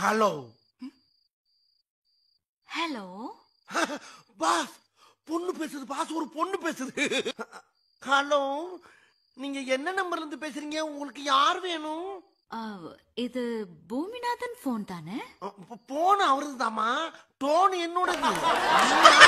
hello hello boss பொண்ணு பேசுது pass ஒரு பொண்ணு பேசுது ஹலோ நீங்க என்ன நம்பர்ல இருந்து பேசுறீங்க உங்களுக்கு யார் வேணும் இது பூமிநாதன் போன் தானே போன் அவருதாமா டோன் என்னோடது